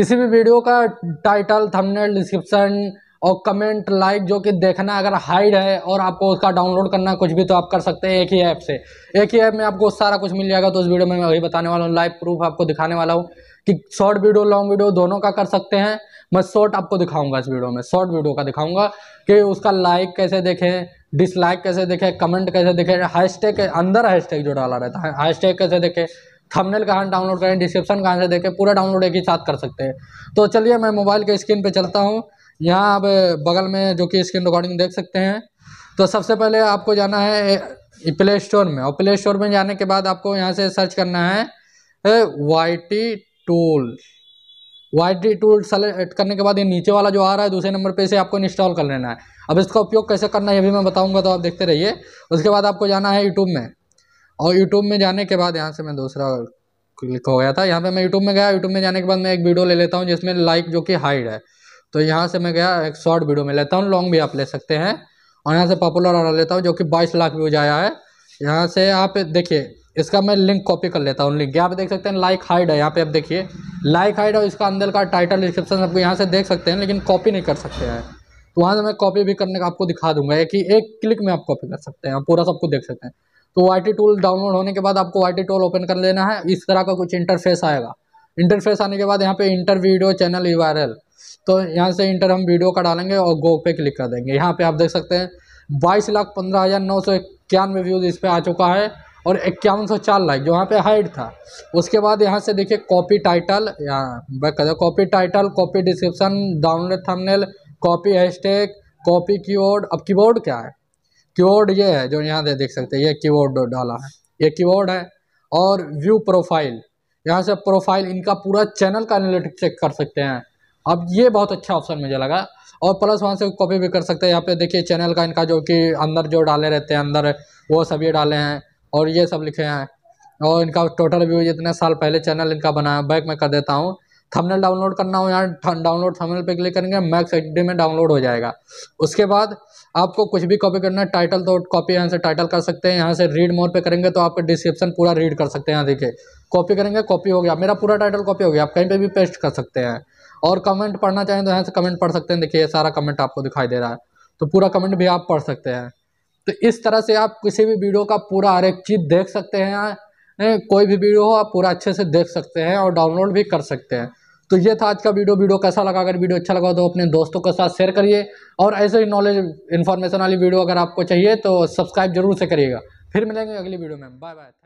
किसी भी वीडियो का टाइटल थंबनेल डिस्क्रिप्शन और कमेंट लाइक जो कि देखना अगर हाइड है और आपको उसका डाउनलोड करना कुछ भी तो आप कर सकते हैं एक ही ऐप से एक ही ऐप में आपको सारा कुछ मिल जाएगा तो उस वीडियो में मैं वही बताने वाला हूँ लाइव प्रूफ आपको दिखाने वाला हूँ कि शॉर्ट वीडियो लॉन्ग वीडियो दोनों का कर सकते हैं मैं शॉर्ट आपको दिखाऊंगा इस वीडियो में शॉर्ट वीडियो का दिखाऊंगा कि उसका लाइक कैसे देखें डिसलाइक कैसे देखें कमेंट कैसे देखें हैशटैग अंदर हैशटैग जो डाला रहता है हैशटैग कैसे देखें थंबनेल कहाँ डाउनलोड करें डिस्क्रिप्शन कहाँ से देखें पूरा डाउनलोड एक ही साथ कर सकते हैं तो चलिए मैं मोबाइल के स्क्रीन पे चलता हूँ यहाँ आप बगल में जो कि स्क्रीन रिकॉर्डिंग देख सकते हैं तो सबसे पहले आपको जाना है प्ले स्टोर में और प्ले स्टोर में जाने के बाद आपको यहाँ से सर्च करना है Y T tool Y T tool select करने के बाद ये नीचे वाला जो आ रहा है दूसरे नंबर पे इसे आपको इंस्टॉल कर लेना है अब इसका उपयोग कैसे करना है ये भी मैं बताऊंगा तो आप देखते रहिए उसके बाद आपको जाना है यूट्यूब में और यूट्यूब में जाने के बाद यहाँ से मैं दूसरा क्लिक हो गया था यहाँ पे मैं यूट्यूब में गया यूट्यूब में जाने के बाद मैं एक वीडियो ले लेता हूँ जिसमें लाइक जो कि हाइड है तो यहाँ से मैं गया एक शॉर्ट वीडियो में लेता हूँ लॉन्ग भी आप ले सकते हैं और यहाँ से पॉपुलर ऑर्डर लेता हूँ जो कि बाईस लाख व्यूज आया है यहाँ से आप देखिए इसका मैं लिंक कॉपी कर लेता हूँ लिंक यहाँ पे देख सकते हैं लाइक हाइड है यहाँ पे आप देखिए लाइक हाइड और इसका अंदर का टाइटल डिस्क्रिप्शन आपको यहाँ से देख सकते हैं लेकिन कॉपी नहीं कर सकते हैं तो वहाँ से मैं कॉपी भी करने का आपको दिखा दूंगा कि एक क्लिक में आप कॉपी कर सकते हैं पूरा सबको देख सकते हैं तो वाई टूल डाउनलोड होने के बाद आपको वाई टूल ओपन कर लेना है इस तरह का कुछ इंटरफेस आएगा इंटरफेस आने के बाद यहाँ पे इंटर वीडियो चैनल यू तो यहाँ से इंटर हम वीडियो का डालेंगे और गो पे क्लिक कर देंगे यहाँ पे आप देख सकते हैं बाईस लाख पंद्रह हज़ार नौ सौ इक्यानवे व्यूज़ इस पर आ चुका है और इक्यावन सौ चार लाइक जो यहाँ पे हाइड था उसके बाद यहाँ से देखिए कॉपी टाइटल यहाँ बैक कर copy title copy description download thumbnail copy hashtag copy keyboard अब कीबोर्ड क्या है कीवर्ड ये है जो यहाँ दे देख सकते हैं ये कीवर्ड डाला है ये कीवर्ड है और व्यू प्रोफाइल यहाँ से प्रोफाइल इनका पूरा चैनल का एनालिटिक चेक कर सकते हैं अब ये बहुत अच्छा ऑप्शन मुझे लगा और प्लस वहाँ से कॉपी भी कर सकते हैं यहाँ पे देखिए चैनल का इनका जो कि अंदर जो डाले रहते हैं अंदर वो सब ये डाले हैं और ये सब लिखे हैं और इनका टोटल व्यू इतने साल पहले चैनल इनका बनाया बैक में कर देता हूँ थंबनेल डाउनलोड करना हो यहाँ डाउनलोड थंबनेल पे क्लिक करेंगे मैक्स एच में डाउनलोड हो जाएगा उसके बाद आपको कुछ भी कॉपी करना है टाइटल तो कॉपी यहाँ से टाइटल कर सकते हैं यहाँ से रीड मोर पे करेंगे तो आपका डिस्क्रिप्शन पूरा रीड कर सकते हैं यहाँ देखिए कॉपी करेंगे कॉपी हो गया मेरा पूरा टाइटल कॉपी हो गया आप कहीं पे भी पेस्ट कर सकते हैं और कमेंट पढ़ना चाहें तो यहाँ से कमेंट पढ़ सकते हैं देखिए ये सारा कमेंट आपको दिखाई दे रहा है तो पूरा कमेंट भी आप पढ़ सकते हैं तो इस तरह से आप किसी भी वीडियो का पूरा हर एक चीज़ देख सकते हैं कोई भी वीडियो हो आप पूरा अच्छे से देख सकते हैं और डाउनलोड भी कर सकते हैं तो ये था आज का वीडियो वीडियो कैसा लगा अगर वीडियो अच्छा लगा तो अपने दोस्तों के साथ शेयर करिए और ऐसे ही नॉलेज इन्फॉर्मेशन वाली वीडियो अगर आपको चाहिए तो सब्सक्राइब जरूर से करिएगा फिर मिलेंगे अगली वीडियो में बाय बाय